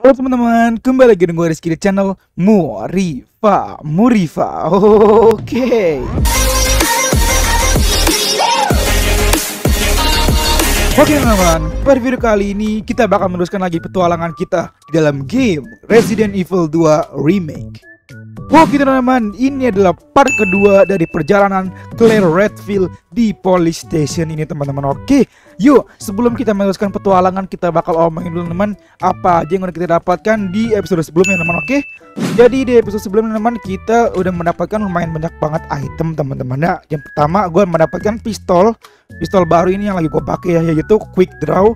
Halo teman-teman, kembali lagi dengan gue Rizky di channel Murifa Murifa, oke okay. Oke okay, teman-teman, pada video kali ini kita bakal meneruskan lagi petualangan kita dalam game Resident Evil 2 Remake Oke teman-teman, ini adalah part kedua dari perjalanan Claire Redfield di police station ini teman-teman. Oke, yuk sebelum kita meneruskan petualangan kita bakal omongin dulu teman-teman apa aja yang udah kita dapatkan di episode sebelumnya teman-teman. Oke, jadi di episode sebelumnya teman-teman kita udah mendapatkan lumayan banyak banget item teman-teman. Nah, yang pertama gue mendapatkan pistol, pistol baru ini yang lagi gue pakai ya yaitu quick draw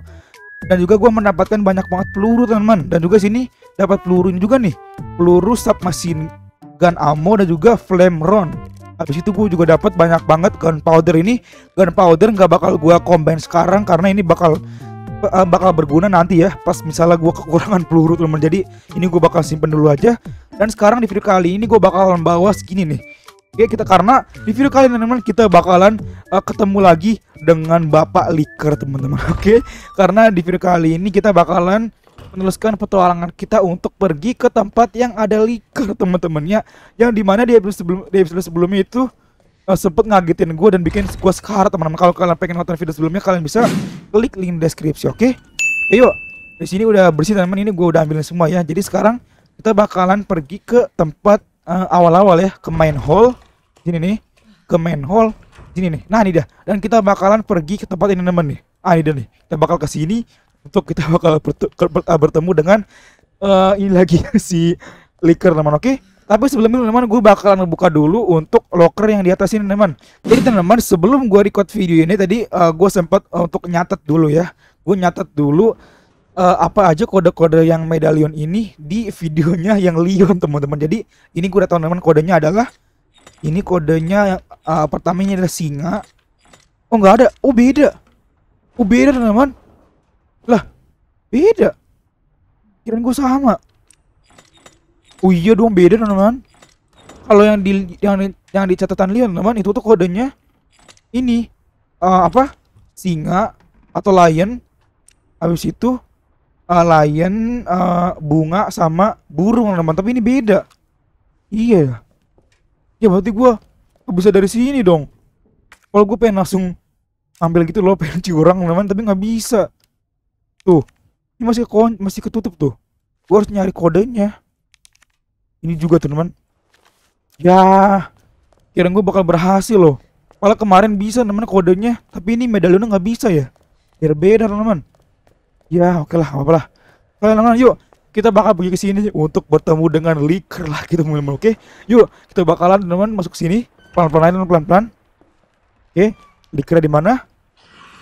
dan juga gue mendapatkan banyak banget peluru teman-teman dan juga sini dapat peluru ini juga nih peluru submachine Gun ammo dan juga flame round Habis itu gue juga dapat banyak banget gunpowder ini Gunpowder nggak bakal gue combine sekarang karena ini bakal eh, bakal berguna nanti ya pas misalnya gue kekurangan peluru teman jadi ini gue bakal simpen dulu aja dan sekarang di video kali ini gue bakalan bawa segini nih Oke kita karena di video kali ini teman-teman kita bakalan uh, ketemu lagi dengan Bapak Liker teman-teman Oke karena di video kali ini kita bakalan meneruskan petualangan kita untuk pergi ke tempat yang ada liker teman-temannya yang dimana di episode sebelum di episode sebelumnya itu uh, sempet ngagetin gue dan bikin gue sekarat teman-teman kalau kalian pengen nonton video sebelumnya kalian bisa klik link deskripsi oke okay? yuk di sini udah bersih teman-teman ini gue udah ambil semua ya jadi sekarang kita bakalan pergi ke tempat eh, awal-awal uh, ya ke main hall ini nih ke main hall ini nih nah ini dah dan kita bakalan pergi ke tempat ini teman teman nih ah ini dia nih kita bakal ke sini untuk kita bakal ah, bertemu dengan uh, ini lagi si Liker teman oke tapi sebelum itu teman gue bakalan buka dulu untuk locker yang di atas ini teman jadi teman sebelum gue record video ini tadi uh, eh, gue sempat uh, eh, untuk nyatet dulu ya gue nyatet dulu uh, apa aja kode-kode yang medalion ini di videonya yang Leon teman-teman jadi ini gue udah tahu teman kodenya adalah ini kodenya uh, pertamanya adalah singa oh nggak ada oh beda oh beda teman-teman lah, beda. Kirain gue sama. Oh iya dong beda teman-teman. Kalau yang di yang yang di catatan Leon teman itu tuh kodenya ini uh, apa? Singa atau lion. Habis itu uh, lion uh, bunga sama burung teman-teman, tapi ini beda. Iya. Ya berarti gua bisa dari sini dong. Kalau gue pengen langsung ambil gitu loh pengen curang teman tapi nggak bisa Tuh, ini masih kon masih ketutup tuh. Gua harus nyari kodenya. Ini juga teman. Ya, kira gua bakal berhasil loh. Malah kemarin bisa teman kodenya, tapi ini medalionnya nggak bisa ya. Berbeda teman. Ya, oke okay lah, apa lah. Kalian teman, yuk kita bakal pergi ke sini untuk bertemu dengan liker lah gitu teman-teman. Oke, yuk kita bakalan teman masuk sini pelan-pelan aja pelan-pelan. Oke, okay? di mana?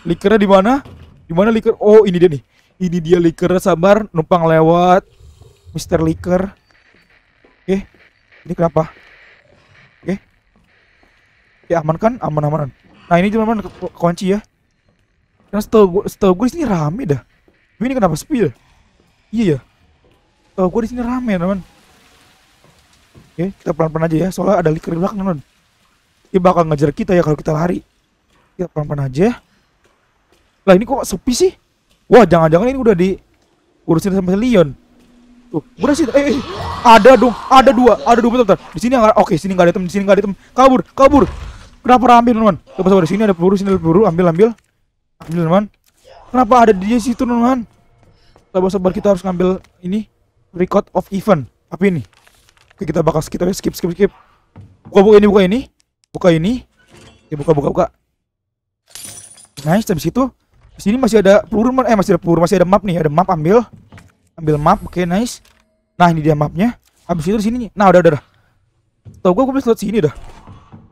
Liker di mana? Di mana liker? Oh, ini dia nih ini dia liker sabar numpang lewat Mister Liker oke eh, okay. ini kenapa oke okay. ya aman kan aman aman nah ini cuman kunci ya karena setahu gue setahu gue sini rame dah ini kenapa sepi ya? iya ya setahu gue di sini rame teman oke eh, okay. kita pelan-pelan aja ya soalnya ada liker di belakang teman dia bakal ngejar kita ya kalau kita lari kita pelan-pelan aja ya. lah ini kok sepi sih Wah, jangan-jangan ini udah diurusin sama Leon. Tuh, udah sih. Eh, ada eh, dong, ada dua, ada dua betul Di sini enggak oke, sini enggak ada tem, di sini enggak ada tem. Kabur, kabur. Kenapa rame, teman? Coba sabar di sini ada peluru, sini ada peluru, ambil ambil. Ambil, teman. Kenapa ada di situ, teman? Sabar sabar kita harus ngambil ini record of event. Apa ini? Oke, kita bakal skip, skip, skip, skip. Buka buka ini, buka ini. Buka ini. Oke, buka buka buka. Nice, habis itu di sini masih ada peluru eh masih ada peluru masih ada map nih ada map ambil ambil map oke okay, nice nah ini dia mapnya habis itu di sini nah udah udah, udah. tau gue gue bisa lewat sini dah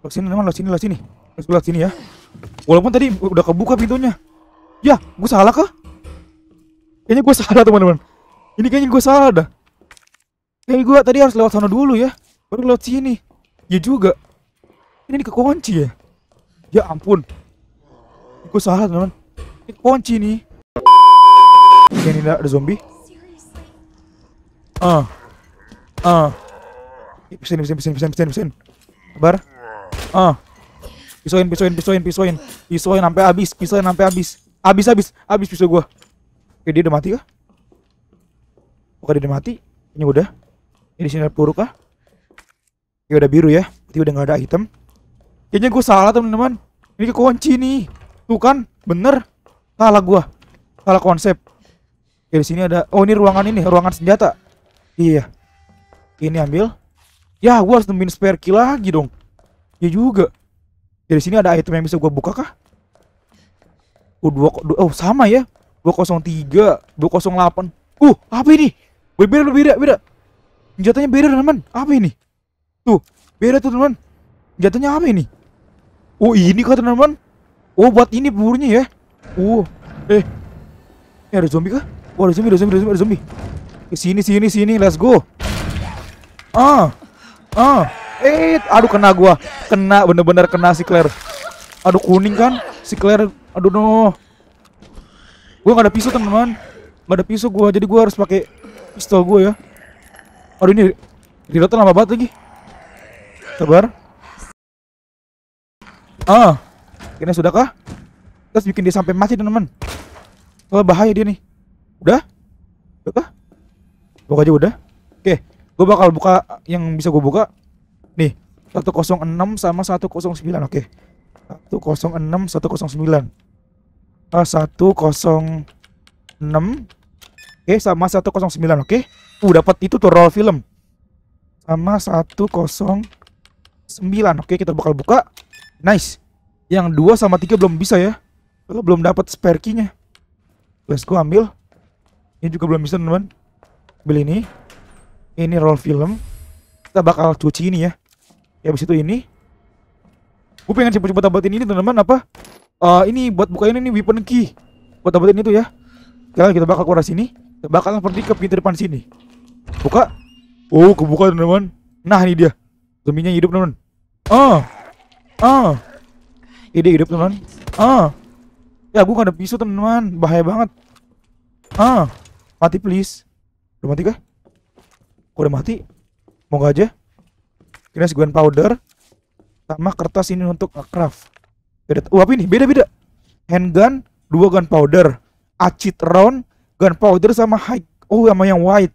lewat sini lewat sini lewat sini harus lewat sini ya walaupun tadi udah kebuka pintunya ya gue salah kah kayaknya gue salah teman-teman ini kayaknya gue salah dah kayaknya gue tadi harus lewat sana dulu ya baru lewat sini ya juga ini, ini kekunci ya ya ampun gue salah teman-teman ini kunci nih. Oke, ini ada zombie. Ah. Uh. Ah. Uh. Pisain, pisain, pisain, pisain, pisain, pisain. Sabar. Ah. Uh. Pisoin, pisoin, pisoin, pisoin. Pisoin sampai habis, pisoin sampai habis. Habis, habis, habis pisau gua. Oke, dia udah mati kah? Oke, dia udah mati. Ini udah. Ini sini ada peluru kah? Ya udah biru ya. Berarti udah nggak ada item. Kayaknya gue salah teman-teman. Ini kekunci nih. Tuh kan, bener. Salah gua. Salah konsep. Oke, di sini ada oh ini ruangan ini, ruangan senjata. Iya. Ini ambil. Ya, gua harus nemuin spare key lagi dong. Ya juga. dari sini ada item yang bisa gua buka kah? Oh, dua, dua, oh sama ya. 203, 208. Uh, apa ini? Beda, beda, beda. Senjatanya beda, teman. Apa ini? Tuh, beda tuh, teman. Senjatanya apa ini? Oh, ini kah, teman. Oh, buat ini burunya ya. Uh, eh. Ini eh, ada zombie kah? Wah, oh, ada zombie, ada zombie, ada zombie, ada zombie. Sini, sini, sini, let's go. Ah. Ah. Eh, aduh kena gua. Kena bener-bener kena si Claire. Aduh kuning kan? Si Claire, aduh no. Gua gak ada pisau, teman-teman. Gak ada pisau gua, jadi gua harus pakai pistol gua ya. Aduh ini reload lama banget lagi. Sabar. Ah. sudah kah? Terus bikin dia sampai mati teman-teman. oh, bahaya dia nih. Udah? Udah? kah? Buka aja udah. Oke, gue bakal buka yang bisa gue buka. Nih, 106 sama 109. Oke. 106 109. Ah, 106 Oke, sama 109, oke. Uh, dapat itu tuh roll film. Sama 109. Oke, kita bakal buka. Nice. Yang 2 sama 3 belum bisa ya. Lo belum dapat spare key-nya. Let's go ambil. Ini juga belum bisa, teman-teman. Ambil ini. Ini roll film. Kita bakal cuci ini ya. Ya habis itu ini. Gue pengen cepet-cepet dapetin ini, teman-teman, apa? Uh, ini buat bukain ini weapon key. Buat dapetin itu ya. Sekarang ya, kita bakal keluar sini. Kita bakal pergi ke pintu depan sini. Buka. Oh, kebuka, teman-teman. Nah, ini dia. Zombie-nya hidup, teman-teman. Oh. Oh. Ini hidup, teman-teman. Oh. Ya, gue gak ada pisau, teman-teman. Bahaya banget. Ah, mati please. Udah mati kah? Gue udah mati? Mau gak aja? Kira seguan powder sama kertas ini untuk craft. Beda uh, apa ini? Beda-beda. Handgun, dua gun powder, acid round, gun powder sama high oh sama yang white.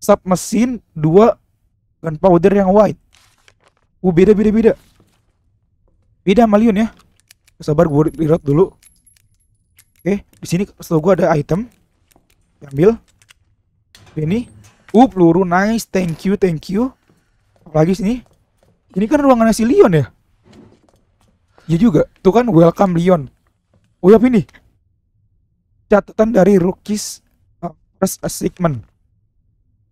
Sub mesin, dua gun powder yang white. Uh, oh, beda-beda beda. Beda sama Leon ya. Sabar gue reload dulu. Oke, di sini setelah gue ada item. Ambil. Ini. Uh, peluru nice. Thank you, thank you. Apalagi sini. Ini kan ruangannya si Leon ya? Iya juga. Tuh kan welcome Leon. Oh ya ini. Catatan dari rookies uh, first assignment.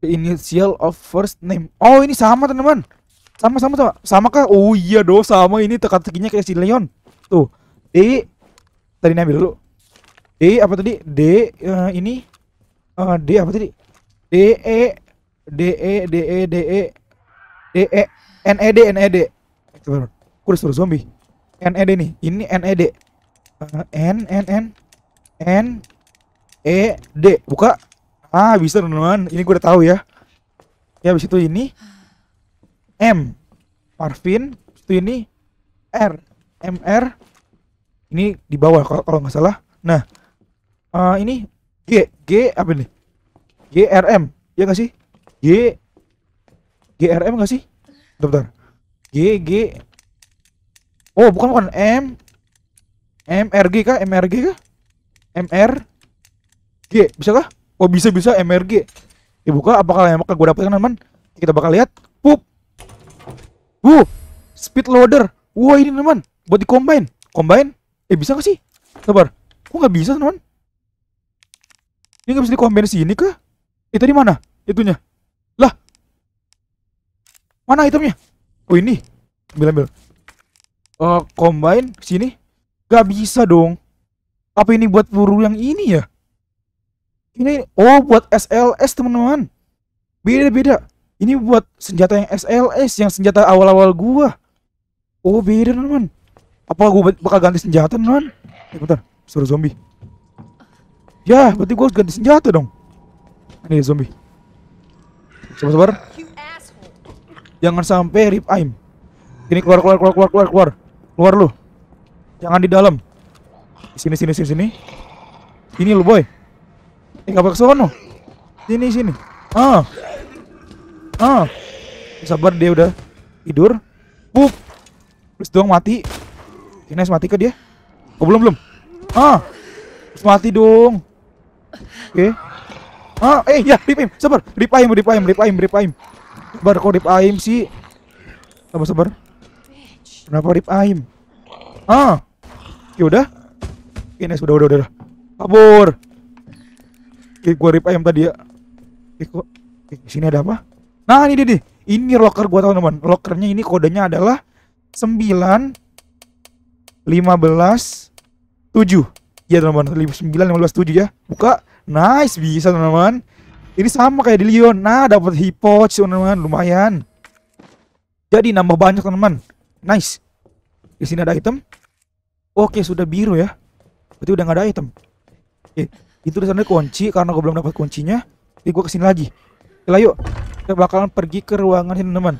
The initial of first name. Oh ini sama teman-teman. Sama sama sama. Sama kah? Oh iya dong sama ini teka-tekinya kayak si Leon. Tuh. Di e, tadi ambil dulu D e apa tadi? D uh, ini uh, D apa tadi? D E D E D E D E D E N E D N E D. Coba. Kurus suruh zombie. N E D nih. Ini N E D. Uh, N N N N E D. Buka. Ah, bisa teman-teman. Ini gue udah tahu ya. Ya habis itu ini M. Marvin, itu ini R. MR. Ini di bawah kalau nggak salah. Nah, uh, ini G G apa nih GRM ya nggak sih G GRM nggak sih bentar, G G oh bukan bukan M M R G kah M R G kah M R G bisa kah oh bisa bisa M R G, MRG ya, buka apakah yang bakal gue dapatkan teman kita bakal lihat pup wuh speed loader wah ini teman buat di combine combine eh bisa gak sih sabar kok nggak bisa teman ini nggak bisa komen sini kah? Itu di mana? Itunya. Lah. Mana itemnya? Oh ini. Ambil ambil. Uh, combine sini. Gak bisa dong. Apa ini buat buru yang ini ya? Ini oh buat SLS teman-teman. Beda-beda. Ini buat senjata yang SLS yang senjata awal-awal gua. Oh beda teman-teman. Apa gua bakal ganti senjata teman? Eh bentar, suruh zombie. Ya, berarti gue harus ganti senjata dong. ini zombie. Coba sabar. Jangan sampai rip aim. Ini keluar keluar keluar keluar keluar keluar. Keluar lu. Jangan di dalam. Sini sini sini sini. Ini lu boy. Eh nggak ke sono. Sini sini. Ah. Ah. Sabar dia udah tidur. Pup. Terus doang mati. Ini mati ke dia? Oh belum belum. Ah. Terus mati dong. Oke. Okay. Ah, eh ya, rip aim. Sabar. Rip aim, rip aim, rip aim, rip aim. Sabar kok rip aim sih. Sabar, sabar. Kenapa rip aim? Ah. Ya udah. Oke, okay, nice. udah, udah, udah. udah. Kabur. Oke, okay, gua rip aim tadi ya. Oke, okay, kok eh, sini ada apa? Nah, ini dia nih. Ini locker gua teman-teman. Lockernya ini kodenya adalah 9 15 7. Iya, teman-teman, 9 15 7 ya. Buka. Nice, bisa teman-teman. Ini sama kayak di Leon. Nah, dapat hipot teman-teman, lumayan. Jadi nambah banyak teman-teman. Nice. Di sini ada item. Oke, sudah biru ya. Berarti udah nggak ada item. Oke, itu di sana kunci karena gue belum dapat kuncinya. Jadi gue kesini lagi. Kita yuk. Kita bakalan pergi ke ruangan ini teman-teman.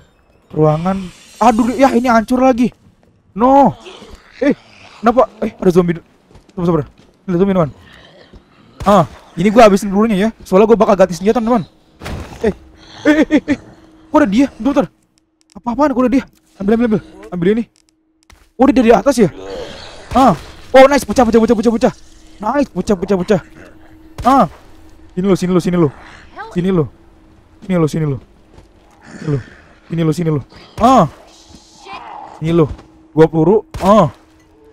Ruangan. Aduh, ya ini hancur lagi. No. Eh, kenapa? Eh, ada zombie. Tunggu, sabar. Ada zombie teman. Ah, ini gue habisin pelurunya ya. Soalnya gue bakal ganti senjata, teman. Eh. Eh, eh, eh, eh. Kok ada dia? dokter. Apa-apaan kok ada dia? Ambil, ambil, ambil. Ambil ini. Oh, dia dari atas ya? Ah. Oh, nice. Pecah, pecah, pecah, pecah, pecah. Nice. Pecah, pecah, pecah. Ah. Sini lo, sini lo, sini lo. Sini lo. Sini lo, sini lo. Sini lo. Sini lo, sini lo. Ah. Sini lo. Gua peluru. Ah.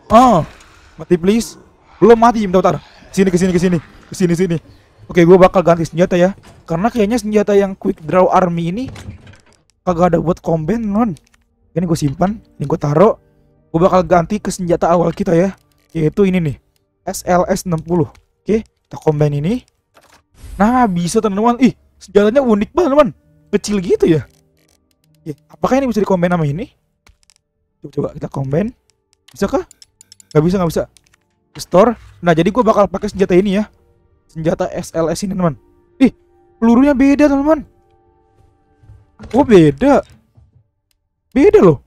Ah. Mati please. Belum mati, bentar, bentar. Sini ke sini ke sini sini sini oke gue bakal ganti senjata ya karena kayaknya senjata yang quick draw army ini kagak ada buat komben non ini gue simpan ini gue taro. gue bakal ganti ke senjata awal kita ya yaitu ini nih SLS 60 oke kita combine ini nah bisa teman-teman ih senjatanya unik banget teman kecil gitu ya oke, apakah ini bisa di combine sama ini coba, coba kita combine bisa kah Gak bisa gak bisa Restore. nah jadi gue bakal pakai senjata ini ya senjata SLS ini teman ih pelurunya beda teman oh beda beda loh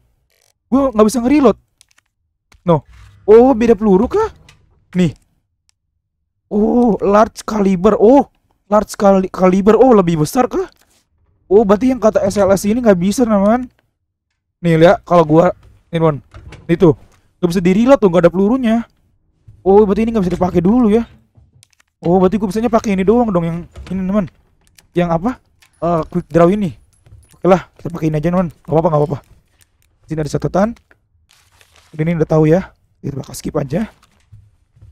gue nggak bisa ngerilot. no oh beda peluru kah nih oh large caliber oh large kali kaliber oh lebih besar kah oh berarti yang kata SLS ini nggak bisa teman nih lihat kalau gua ini teman itu nggak bisa di tuh nggak ada pelurunya oh berarti ini nggak bisa dipakai dulu ya Oh, berarti gue bisanya pakai ini doang dong yang ini, teman. Yang apa? Uh, quick draw ini. Oke lah, kita pakai ini aja, teman. Gak apa-apa, gak apa-apa. Sini ada catatan. Ini udah tahu ya. Kita bakal skip aja.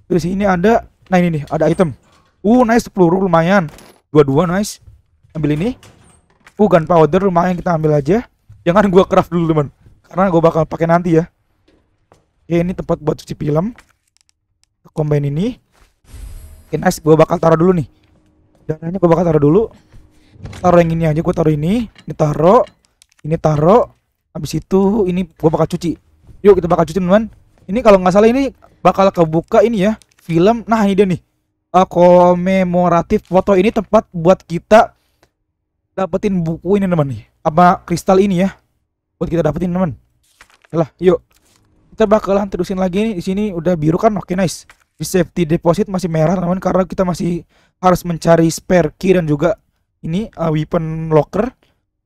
Terus ini ada, nah ini nih, ada item. Uh, nice peluru lumayan. Dua-dua nice. Ambil ini. Uh, gunpowder lumayan kita ambil aja. Jangan gua craft dulu, teman. Karena gua bakal pakai nanti ya. Ya ini tempat buat cuci film. Combine ini in ice gue bakal taruh dulu nih dananya gue bakal taruh dulu taruh yang ini aja gue taruh ini ini taruh ini taruh habis itu ini gue bakal cuci yuk kita bakal cuci teman -teman. ini kalau nggak salah ini bakal kebuka ini ya film nah ini dia nih uh, komemoratif foto ini tempat buat kita dapetin buku ini teman nih apa kristal ini ya buat kita dapetin teman lah yuk kita bakalan terusin lagi nih di sini udah biru kan oke okay, nice di safety deposit masih merah teman karena kita masih harus mencari spare key dan juga ini uh, weapon locker.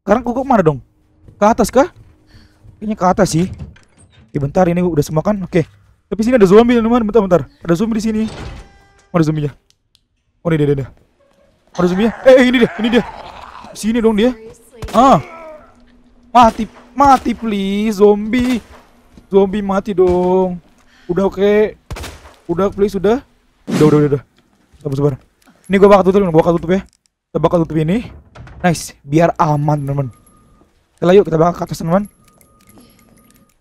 Sekarang kok mana dong? Ke atas kah? ini ke atas sih. ya, bentar ini udah semua kan? Oke. Tapi sini ada zombie teman, bentar bentar. Ada zombie di sini. Oh, ada zombinya. Oh, ini dia, dia, Ada zombinya. Eh, eh, ini dia, ini dia. Sini dong dia. Ah. Mati, mati please zombie. Zombie mati dong. Udah oke. Okay. Udah, please, udah. Udah, udah, udah. udah. Sabar, sabar. Ini gua bakal tutup, gua bakal tutup ya. Kita bakal tutup ini. Nice, biar aman, teman-teman. Kita yuk, kita bakal ke atas, teman-teman.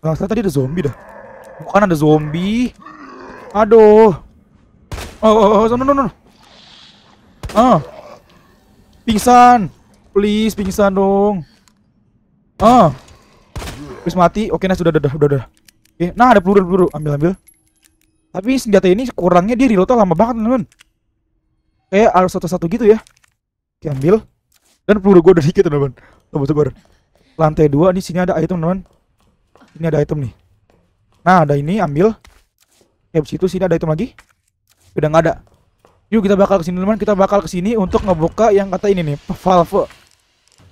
nah, tadi ada zombie dah. Bukan ada zombie. Aduh. Oh, oh, oh, no, no, no. Ah. Pingsan. Please, pingsan dong. Ah. Please mati. Oke, okay, nice, udah, udah, udah, udah. Oke, okay. nah ada peluru, peluru. Ambil, ambil. Tapi senjata ini kurangnya dia reloadnya lama banget teman-teman. Kayak harus satu-satu gitu ya. Oke, ambil. Dan peluru gue udah dikit teman-teman. Tunggu sebentar. Lantai dua di sini ada item teman-teman. Ini ada item nih. Nah, ada ini ambil. Oke, situ sini ada item lagi. Udah nggak ada. Yuk kita bakal kesini teman, teman kita bakal kesini untuk ngebuka yang kata ini nih, valve.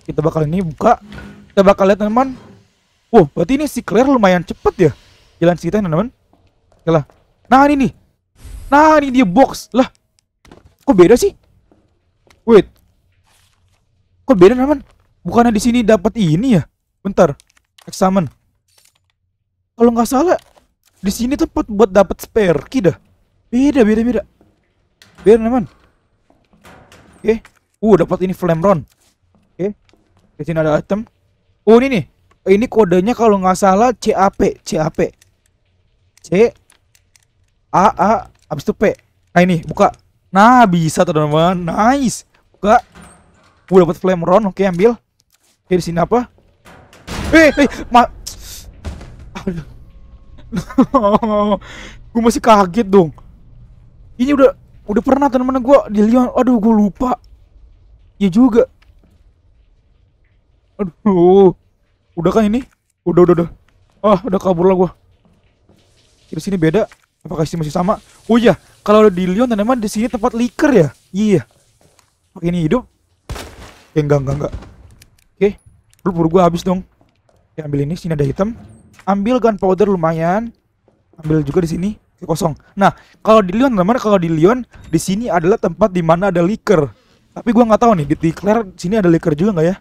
Kita bakal ini buka. Kita bakal lihat teman. teman Wow, berarti ini si Claire lumayan cepet ya jalan sekitar, teman-teman. lah Nah ini nih. Nah ini dia box. Lah. Kok beda sih? Wait. Kok beda naman? Bukannya di sini dapat ini ya? Bentar. Examen. Kalau nggak salah di sini tempat buat dapat spare key dah. Beda beda beda. Beda naman. Oke. Okay. Uh dapat ini flame run Oke. Okay. Di sini ada item. Oh ini nih. Ini kodenya kalau nggak salah CAP, CAP. C A A abis itu P nah ini buka nah bisa teman-teman nice buka gue dapat flame run oke ambil oke di sini apa eh eh ma aduh gue masih kaget dong ini udah udah pernah teman-teman gue di Lyon aduh gue lupa ya juga aduh udah kan ini udah udah udah ah udah kabur lah gue di sini beda Apakah sih masih sama? Oh iya, kalau di Lyon dan emang di sini tempat liker ya? Iya. Pakai ini hidup. Oke, eh, enggak, enggak, enggak. Oke, lu buru gua habis dong. Oke, ambil ini, sini ada hitam. Ambil gunpowder lumayan. Ambil juga di sini. Oke, kosong. Nah, kalau di Lyon, teman kalau di Lyon, di sini adalah tempat di mana ada liker. Tapi gua nggak tahu nih, di Claire sini ada liker juga nggak ya?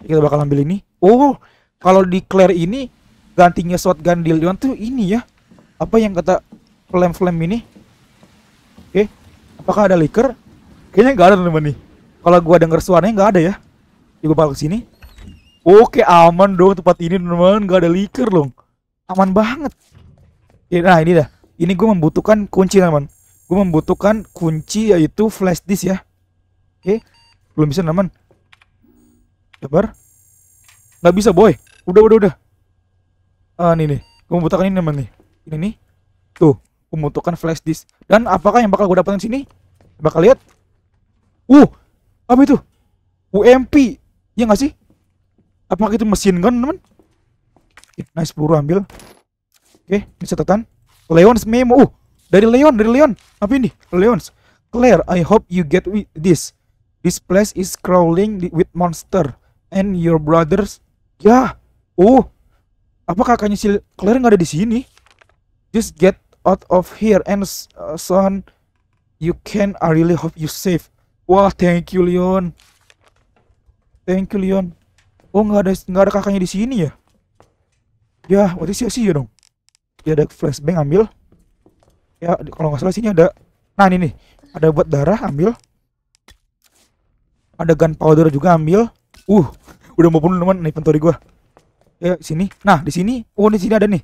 Oke, kita bakal ambil ini. Oh, kalau di Claire ini gantinya shotgun di Lyon tuh ini ya apa yang kata flame flame ini eh apakah ada liker kayaknya nggak ada teman nih kalau gua denger suaranya nggak ada ya Juga balik ke sini. oke aman dong tempat ini teman nggak ada liker loh aman banget eh, nah ini dah ini gue membutuhkan kunci teman Gue membutuhkan kunci yaitu flash disk ya oke belum bisa teman sabar nggak bisa boy udah udah udah ah ini nih gua membutuhkan ini teman nih ini nih tuh membutuhkan flash disk dan apakah yang bakal gue dapetin sini bakal lihat uh apa itu UMP ya nggak sih apakah itu mesin gun teman nice buru ambil oke okay, ini catatan Leon's memo uh dari Leon dari Leon apa ini Leon's Claire I hope you get this this place is crawling with monster and your brothers ya yeah. uh apa kakaknya si Claire nggak ada di sini Just get out of here and uh, son, you can. I really hope you safe. Wah, thank you Leon. Thank you Leon. Oh nggak ada nggak ada kakaknya di sini ya? Ya, sih sih ya dong. Ya, ada flashbang ambil. Ya, kalau nggak salah sini ada. Nah ini nih, ada buat darah ambil. Ada gunpowder juga ambil. Uh, udah mau penuh teman nih pentori gua. Ya sini. Nah di sini, oh di sini ada nih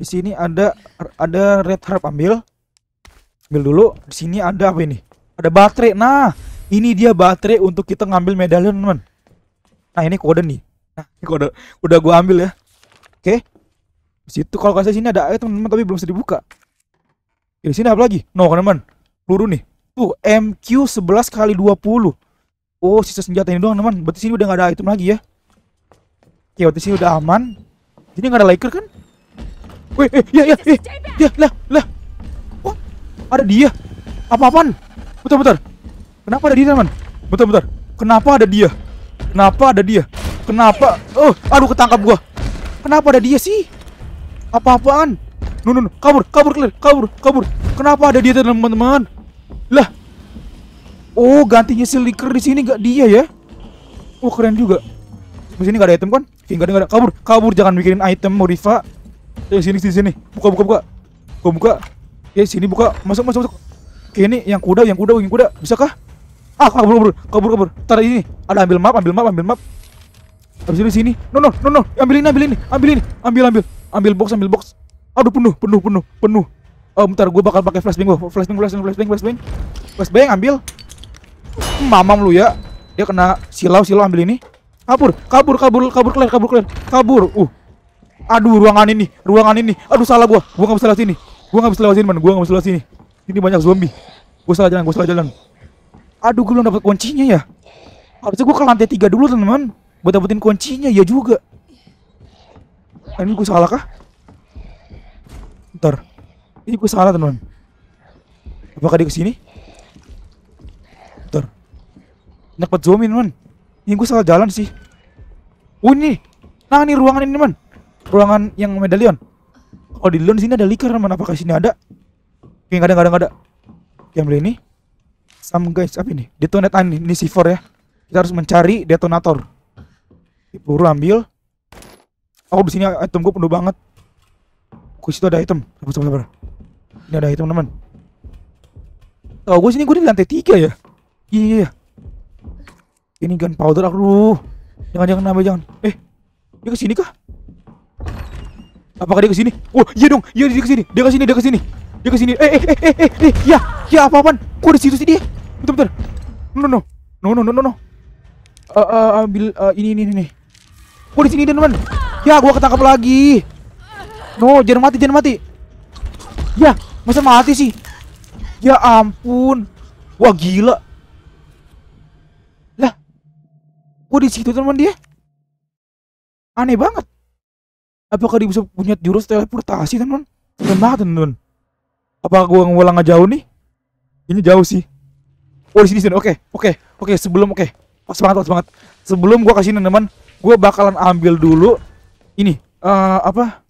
di sini ada ada red herb ambil. Ambil dulu. Di sini ada apa ini? Ada baterai. Nah, ini dia baterai untuk kita ngambil medallion, teman. Nah, ini kode nih. Nah, ini kode udah gua ambil ya. Oke. Di situ kalau kasih sini ada item teman-teman tapi belum bisa dibuka. Di sini apa lagi? No, teman. Peluru nih. Tuh, MQ 11 kali 20. Oh, sisa senjata ini doang, teman. Berarti sini udah nggak ada item lagi ya. Oke, berarti sini udah aman. Ini nggak ada liker kan? Wih, eh, ya, ya, eh, ya, lah, lah. Wah, oh, ada dia. Apa-apaan? Bentar, bentar. Kenapa ada dia, teman? Bentar, bentar. Kenapa ada dia? Kenapa ada dia? Kenapa? Oh, aduh ketangkap gua. Kenapa ada dia sih? Apa-apaan? Nun, nun, kabur, kabur, clear, kabur, kabur. Kenapa ada dia, teman-teman? Lah. Oh, gantinya si Licker di sini gak dia ya? Oh, keren juga. Di sini gak ada item kan? Enggak ada, gak ada. Kabur, kabur, jangan mikirin item, Morifa. Eh sini sini sini. Buka buka buka. Buka buka. Eh sini buka. Masuk masuk masuk. Oke ini yang kuda yang kuda yang kuda. Bisakah? Ah kabur kabur kabur kabur. Tarik ini. Ada ambil map ambil map ambil map. ambil sini sini. No no no no. Ambil ini ambil ini ambil ini. Ambil ambil. Ambil box ambil box. Aduh penuh penuh penuh penuh. Oh bentar gue bakal pakai flashbang gue. Flashbang flashbang flashbang flashbang. Flashbang ambil. Mamam lu ya. Dia kena silau silau ambil ini. Kabur kabur kabur kabur kelir kabur kelir kabur. Uh Aduh, ruangan ini, ruangan ini. Aduh, salah gua. Gua nggak bisa lewat sini. Gua nggak bisa lewat sini, man. Gua nggak bisa lewat sini. Ini banyak zombie. Gua salah jalan, gua salah jalan. Aduh, gua belum dapat kuncinya ya. Harusnya gua ke lantai tiga dulu, teman-teman. Buat dapetin kuncinya, ya juga. ini gua salah kah? Ntar. Ini gua salah, teman-teman. Apakah dia kesini? Ntar. Nyakpet zombie, teman. teman Ini gua salah jalan sih. Oh, ini. Nah, ini ruangan ini, teman teman ruangan yang medalion kalau di Leon sini ada liker mana apakah sini ada oke nggak ada nggak ada enggak ada yang beli ini some guys apa ini Detonate ah, ini, ini C4 ya kita harus mencari detonator buru ambil aku oh, di sini item gue penuh banget Kuis situ ada item sabar sabar, sabar. ini ada item teman oh gue sini gue di lantai tiga ya iya iya, iya. ini gunpowder aduh jangan jangan nambah jangan eh dia sini kah Apakah dia ke sini? Oh, iya dong. Iya dia sini. Dia sini, Dia sini. Dia kesini. Eh, eh, eh, eh, eh. eh. Ya, ya apa apaan? Kok di situ sih dia? Bentar, bentar. No, no, no, no, no, no, no. Uh, uh, ambil eh, ini, ini, ini, Kok di sini dia, teman? Ya, gua ketangkap lagi. No, jangan mati, jangan mati. Ya, masa mati sih? Ya ampun. Wah, gila. Lah. Kok di situ, teman dia? Aneh banget apakah dia bisa punya jurus teleportasi teman keren banget teman apa gua ngulang jauh nih ini jauh sih oh di sini sini oke oke oke sebelum oke okay. pas banget pas banget sebelum gua kesini teman gua bakalan ambil dulu ini uh, apa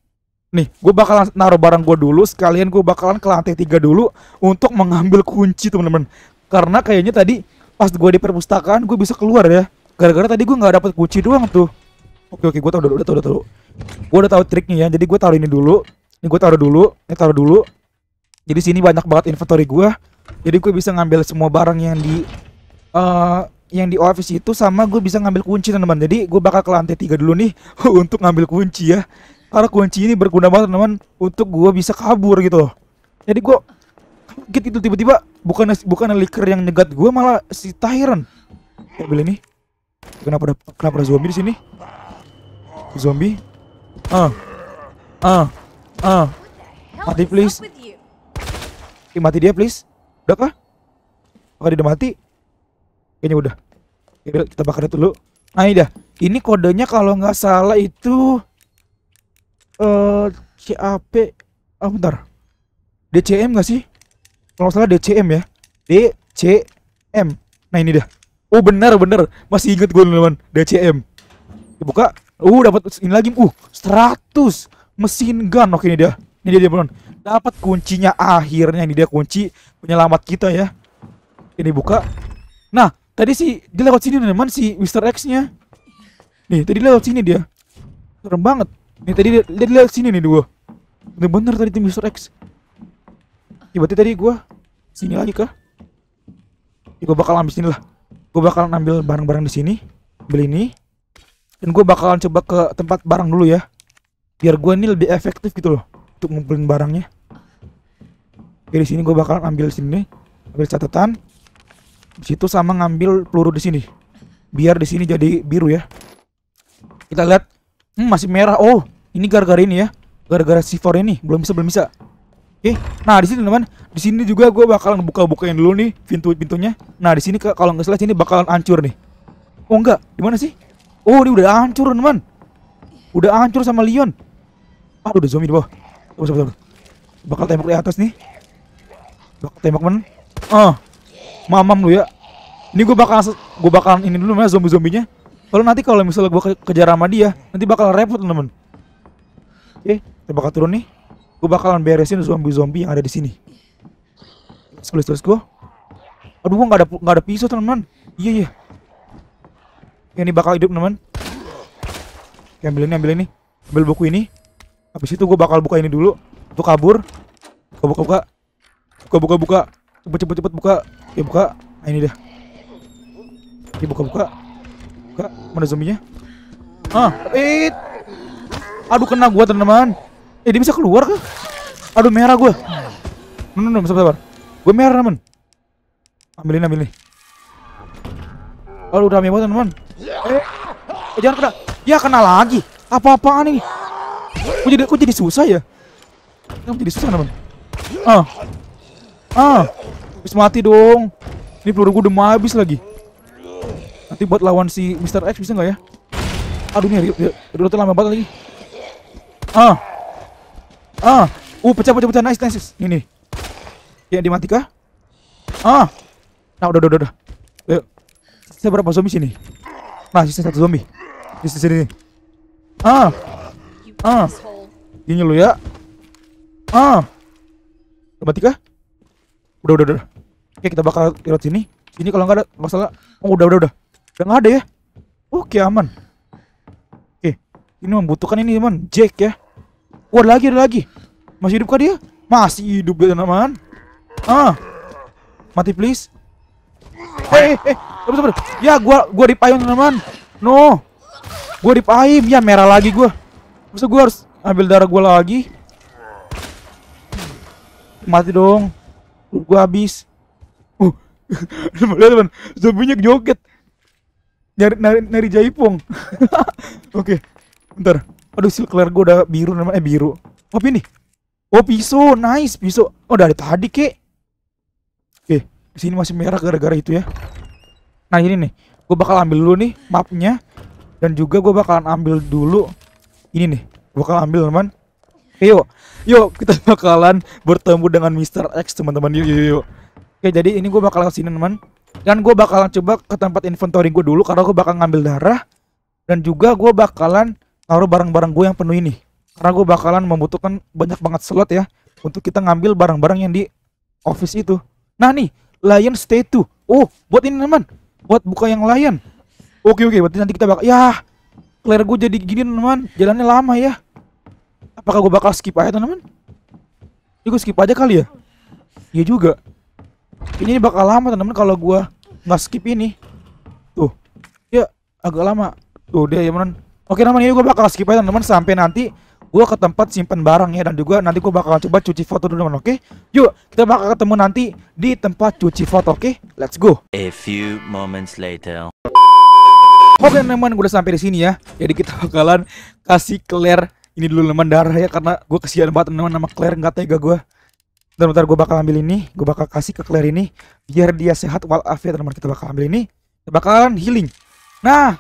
nih gue bakalan naruh barang gue dulu sekalian gue bakalan ke lantai tiga dulu untuk mengambil kunci teman-teman karena kayaknya tadi pas gue di perpustakaan gue bisa keluar ya gara-gara tadi gue nggak dapet kunci doang tuh oke oke gue tau udah udah tau udah tau gue udah tau triknya ya jadi gue taruh ini dulu ini gue taruh dulu ini taruh dulu jadi sini banyak banget inventory gue jadi gue bisa ngambil semua barang yang di uh, yang di office itu sama gue bisa ngambil kunci teman-teman jadi gue bakal ke lantai tiga dulu nih untuk ngambil kunci ya karena kunci ini berguna banget teman-teman untuk gue bisa kabur gitu jadi gue kaget itu tiba-tiba bukan bukan liker yang nyegat gue malah si Tyron beli ini kenapa ada kenapa ada zombie di sini Zombie? Ah. Ah. Ah. Mati please. ini mati dia please. Udah kah? Apakah dia udah mati? Kayaknya udah. Yaudah, kita bakar dulu. Nah, ini dah. Ini kodenya kalau nggak salah itu eh uh, CAP. Ah, oh, bentar. DCM nggak sih? Kalau nggak salah DCM ya. D C M. Nah, ini dah. Oh, benar benar. Masih inget gue, teman DCM. Dibuka. Uh, dapat ini lagi. Uh, 100 mesin gun. Oke, ini dia. Ini dia, dia belum. Dapat kuncinya akhirnya ini dia kunci penyelamat kita ya. Ini buka. Nah, tadi sih dia lewat sini teman si Mr. X-nya. Nih, tadi lewat sini dia. Serem banget. Nih tadi dia, dia lewat sini nih dua. Bener-bener tadi tim Mr. X. Tiba-tiba tadi gua sini lagi kah? Ya, gua bakal ambil sini lah. Gua bakal ambil barang-barang di sini. Beli ini dan gue bakalan coba ke tempat barang dulu ya biar gue ini lebih efektif gitu loh untuk ngumpulin barangnya dari sini gue bakalan ambil sini ambil catatan di situ sama ngambil peluru di sini biar di sini jadi biru ya kita lihat hmm, masih merah oh ini gara-gara ini ya gara-gara -gara ini belum bisa belum bisa Oke, eh, nah di sini teman, di sini juga gue bakalan buka-bukain dulu nih pintu-pintunya. Nah di sini kalau nggak salah sini bakalan hancur nih. Oh enggak, di mana sih? Oh, dia udah hancur, teman. Udah hancur sama Leon. Aduh, udah zombie di bawah. Oh, sabar, Bakal tembak di atas nih. Bakal tembak, men. Ah. Mamam lu ya. Ini gue bakal gue bakal ini dulu mas zombie-zombinya. Kalau nanti kalau misalnya gue kejar sama dia, nanti bakal repot, teman. Oke, kita bakal turun nih. Gue bakalan beresin zombie-zombie yang ada di sini. Terus, terus gua. Aduh, gue nggak ada nggak ada pisau, teman-teman. Iya, iya. Yang Ini bakal hidup teman. ambil ini, ambil ini. Ambil buku ini. Habis itu gue bakal buka ini dulu. Untuk kabur. Buka, buka, buka. Buka, buka, buka. Cepet, cepet, cepet buka. Ya buka. Nah, ini dah. Ya buka, buka. Buka. Mana zombinya? Ah, it. Aduh kena gue teman-teman. Eh dia bisa keluar kah? Aduh merah gue. Menurut, sabar, sabar. Gue merah teman. Ambil ini, ambil ini. Kalau udah mewah teman-teman. Eh, eh, jangan kena. Ya kena lagi. Apa-apaan ini? Kok jadi kok jadi susah ya? Kenapa jadi susah teman? Ah. Ah. Habis mati dong. Ini peluru gue udah mau habis lagi. Nanti buat lawan si Mr. X bisa nggak ya? Aduh ini udah lama banget lagi. Ah. Ah. Uh, pecah pecah pecah nice nice. Ini nih. Ya dimati kah? Ah. Nah, udah udah. udah. Sisa berapa zombie sini? Nah, sisa satu zombie. Di sini. Ah. Ah. gini lu ya. Ah. Coba tiga. Udah, udah, udah. Oke, kita bakal lewat sini. Sini kalau nggak ada masalah. Oh, udah, udah, udah. Udah nggak ada ya. Oke, aman. Oke. Ini membutuhkan ini, teman Jack ya. Wah, lagi, ada lagi. Masih hidup kah dia? Masih hidup, teman teman. Ah. Mati, please. Hei, hei, hei, sabar, Ya, gua gua dipayung, teman-teman. No. Gua dipayung. Ya, merah lagi gua. Masa gua harus ambil darah gua lagi? Mati dong. Gua habis. Uh. Lihat, teman. sebanyak joget. Nyari nari, nari jaipong. Oke. Okay. Bentar. Aduh, clear gua udah biru namanya eh biru. apa oh, ini. Oh, pisau. Nice, pisau. Oh, dari tadi, kek. Di sini masih merah gara-gara itu ya. Nah, ini nih. Gue bakal ambil dulu nih mapnya dan juga gue bakalan ambil dulu ini nih. Gue bakal ambil, teman. Yuk, yuk kita bakalan bertemu dengan Mr. X, teman-teman. Yuk, yuk, yuk. Oke, jadi ini gue bakal kesini, teman. Dan gue bakalan coba ke tempat inventory gue dulu karena gue bakal ngambil darah dan juga gue bakalan taruh barang-barang gue yang penuh ini. Karena gue bakalan membutuhkan banyak banget slot ya untuk kita ngambil barang-barang yang di office itu. Nah nih, Lion stay tuh. Oh, buat ini teman. Buat buka yang lion. Oke oke, berarti nanti kita bakal ya Clear gue jadi gini teman, jalannya lama ya. Apakah gue bakal skip aja teman? Ini ya, gue skip aja kali ya. Iya juga. Ini bakal lama teman kalau gue nggak skip ini. Tuh, ya agak lama. Tuh dia ya teman. Oke teman ini ya, gue bakal skip aja teman sampai nanti gue ke tempat simpen barang ya dan juga nanti gue bakal coba cuci foto dulu oke okay? yuk kita bakal ketemu nanti di tempat cuci foto oke okay? let's go a few moments later Oke okay, teman, gue udah sampai di sini ya. Jadi kita bakalan kasih Claire ini dulu teman darah ya karena gue kesian banget teman nama Claire nggak tega gue. bentar bentar gue bakal ambil ini, gue bakal kasih ke Claire ini biar dia sehat walafiat teman kita bakal ambil ini, kita bakalan healing. Nah,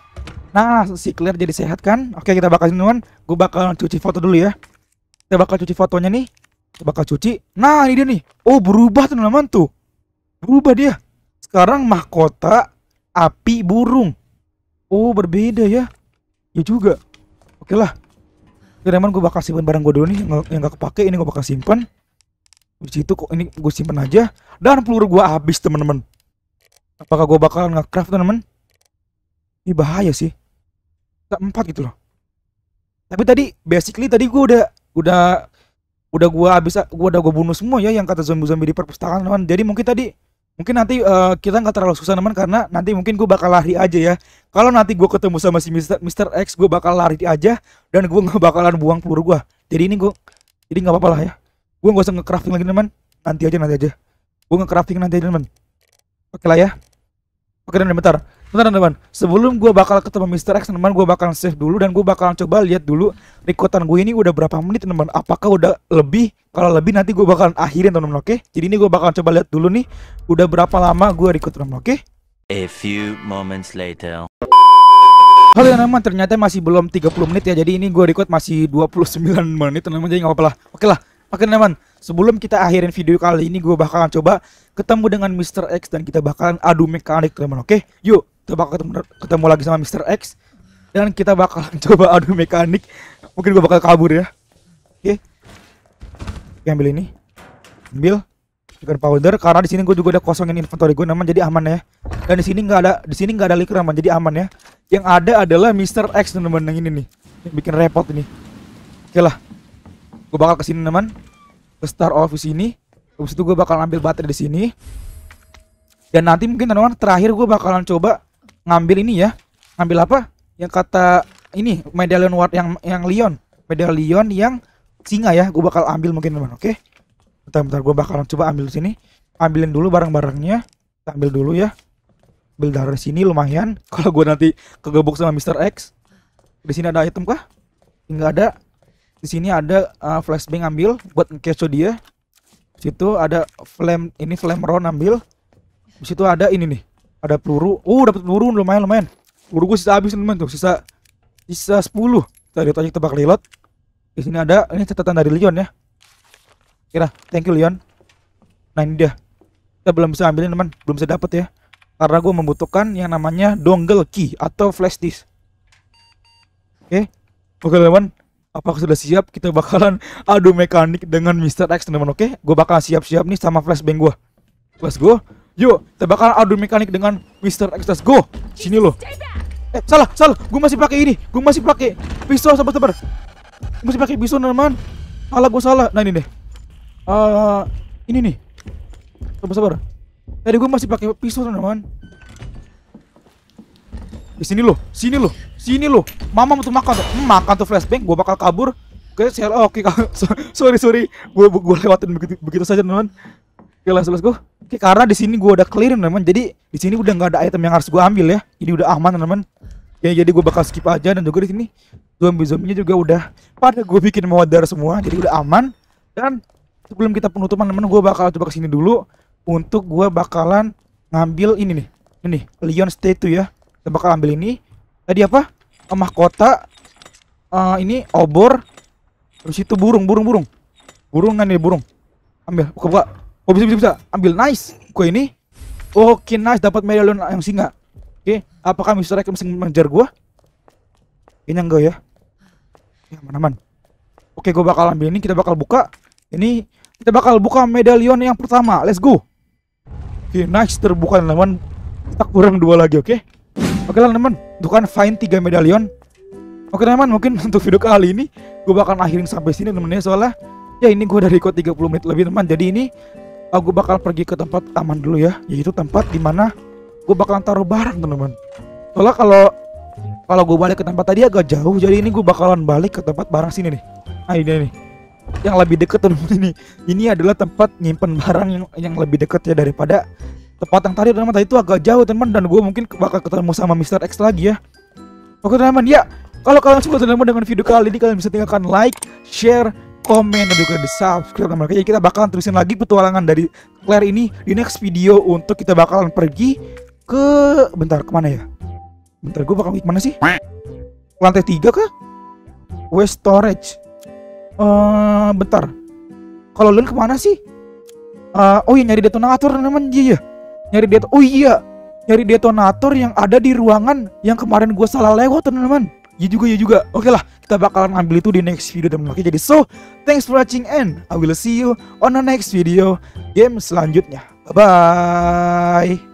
Nah, si Clear jadi sehat kan? Oke, kita bakal teman Gue bakal cuci foto dulu ya. Kita bakal cuci fotonya nih. Kita bakal cuci. Nah, ini dia nih. Oh, berubah teman-teman tuh. Berubah dia. Sekarang mahkota api burung. Oh, berbeda ya. Ya juga. Oke lah. Oke, teman gue bakal simpan barang gue dulu nih yang, yang gak kepake. Ini gue bakal simpan. Di situ kok ini gue simpan aja. Dan peluru gue habis, teman-teman. Apakah gue bakal nge-craft, teman-teman? Ini bahaya sih keempat gitu loh tapi tadi basically tadi gue udah udah udah gue habis gue udah gue bunuh semua ya yang kata zombie zombie di perpustakaan teman jadi mungkin tadi mungkin nanti uh, kita nggak terlalu susah teman karena nanti mungkin gue bakal lari aja ya kalau nanti gue ketemu sama si Mister Mister X gue bakal lari aja dan gue nggak bakalan buang peluru gue jadi ini gue jadi nggak apa-apa lah ya gue nggak usah ngecrafting lagi teman nanti aja nanti aja gue ngecrafting nanti aja teman oke lah ya oke dan bentar Bentar teman-teman, sebelum gue bakal ketemu Mr. X teman gue bakal save dulu dan gue bakal coba lihat dulu rekutan gue ini udah berapa menit teman-teman. Apakah udah lebih? Kalau lebih nanti gue bakal akhirin teman-teman, oke? Okay? Jadi ini gue bakal coba lihat dulu nih udah berapa lama gue record teman-teman, oke? Okay? A few moments later. Halo teman teman, ternyata masih belum 30 menit ya. Jadi ini gue record masih 29 menit teman-teman, jadi gak apa-apa lah. Oke lah. Oke teman-teman, sebelum kita akhirin video kali ini gue bakalan coba ketemu dengan Mr. X dan kita bakalan adu mekanik teman-teman, oke? Okay? Yuk, kita bakal ketemu, ketemu lagi sama Mr. X dan kita bakal coba adu mekanik mungkin gue bakal kabur ya oke okay. ambil ini ambil sugar powder karena di sini gue juga udah kosongin inventory gue namanya jadi aman ya dan di sini nggak ada di sini nggak ada liquor aman jadi aman ya yang ada adalah Mr. X teman-teman yang ini nih yang bikin repot ini oke okay lah gue bakal kesini teman ke Star Office ini habis itu gue bakal ambil baterai di sini dan nanti mungkin teman-teman terakhir gue bakalan coba ngambil ini ya ngambil apa yang kata ini medallion ward yang yang Leon medallion yang singa ya gue bakal ambil mungkin teman oke okay? bentar bentar gue bakalan coba ambil sini ambilin dulu barang-barangnya ambil dulu ya ambil dari sini lumayan kalau gue nanti kegebuk sama Mr. X di sini ada item kah nggak ada di sini ada uh, flashbang ambil buat ngecatch dia situ ada flame ini flame round ambil di situ ada ini nih ada peluru. Oh, uh, dapat peluru lumayan lumayan. Peluru gue sisa habis teman tuh, sisa sisa 10. Tadi tadi tebak reload. Di sini ada ini catatan dari Leon ya. Kira, thank you Leon. Nah, ini dia. Kita belum bisa ambilin teman, belum bisa dapat ya. Karena gue membutuhkan yang namanya dongle key atau flash disk. Oke. Okay. Oke, teman. Apakah sudah siap? Kita bakalan adu mekanik dengan Mr. X, teman. Oke, okay? gue bakal siap-siap nih sama flashbang gue. Let's go. Yuk, tebakan bakal adu mekanik dengan Mister X. Let's go. Sini loh. Eh, salah, salah. Gue masih pakai ini. Gue masih pakai pistol, sabar-sabar. Masih pakai pistol, teman. Salah, gue salah. Nah, ini deh. Uh, ini nih. Sabar-sabar. Tadi gue masih pakai pistol, teman. Di eh, sini loh, sini loh, sini loh. Mama mau makan tuh. Hmm, makan tuh flashbang, gue bakal kabur. Oke, okay, oke, okay. sorry, sorry. Gue gue lewatin begitu begitu saja, teman kelas kelas gue Oke, karena di sini gue udah clear teman jadi di sini udah nggak ada item yang harus gue ambil ya ini udah aman teman ya jadi gue bakal skip aja dan juga di sini zombie zombie juga udah pada gue bikin modar semua jadi udah aman dan sebelum kita penutupan teman gue bakal coba kesini dulu untuk gue bakalan ngambil ini nih ini Leon statue ya kita bakal ambil ini tadi apa mahkota uh, eh, ini obor terus itu burung burung burung burung kan nih ya, burung ambil buka buka Oh bisa bisa bisa. Ambil nice. Gue ini. Oke okay, nice dapat medallion yang singa. Oke. Okay. Apakah Mister X masih mengejar gue? Ini yang enggak ya. Ya aman aman. Oke okay, gue bakal ambil ini. Kita bakal buka. Ini kita bakal buka medallion yang pertama. Let's go. Oke okay, nice terbuka teman. tak kurang dua lagi oke. Okay? Oke okay, teman. tuh kan find tiga medallion. Oke okay, teman mungkin untuk video kali ini gue bakal akhirin sampai sini teman ya soalnya ya ini gue dari tiga 30 menit lebih teman jadi ini Aku ah, bakal pergi ke tempat aman dulu ya yaitu tempat di mana gue bakalan taruh barang teman-teman soalnya kalau kalau gue balik ke tempat tadi agak jauh jadi ini gue bakalan balik ke tempat barang sini nih nah ini nih yang lebih deket teman-teman ini ini adalah tempat nyimpen barang yang yang lebih deket ya daripada tempat yang tadi teman-teman itu agak jauh teman dan gue mungkin bakal ketemu sama Mr. X lagi ya oke teman-teman ya kalau kalian suka teman-teman dengan video kali ini kalian bisa tinggalkan like share komen dan juga di subscribe nah, mereka jadi kita bakalan terusin lagi petualangan dari Claire ini di next video untuk kita bakalan pergi ke bentar kemana ya bentar gue bakal kemana sih lantai tiga kah West Storage uh, bentar kalau lu kemana sih uh, oh iya nyari detonator teman-teman iya ya nyari detonator oh iya nyari detonator yang ada di ruangan yang kemarin gue salah lewat teman-teman ya juga ya juga oke okay lah kita bakalan ambil itu di next video teman okay, jadi so thanks for watching and I will see you on the next video game selanjutnya bye bye